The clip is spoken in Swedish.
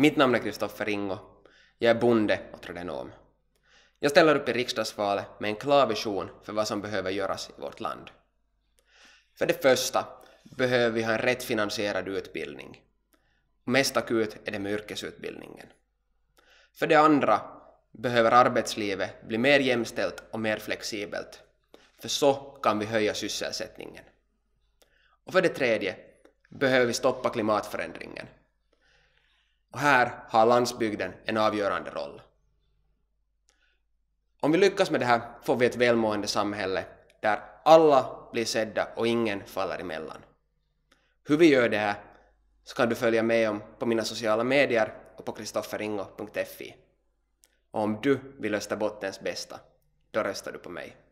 Mitt namn är Kristoffer Ringo. Jag är bonde och tradenom. Jag ställer upp i riksdagsvalet med en klar vision för vad som behöver göras i vårt land. För det första behöver vi ha en rätt finansierad utbildning. Mest akut är det med yrkesutbildningen. För det andra behöver arbetslivet bli mer jämställt och mer flexibelt. För så kan vi höja sysselsättningen. Och för det tredje behöver vi stoppa klimatförändringen och här har landsbygden en avgörande roll. Om vi lyckas med det här får vi ett välmående samhälle där alla blir sedda och ingen faller emellan. Hur vi gör det här kan du följa med om på mina sociala medier och på kristofferingo.fi. Och om du vill rösta bottens bästa, då röstar du på mig.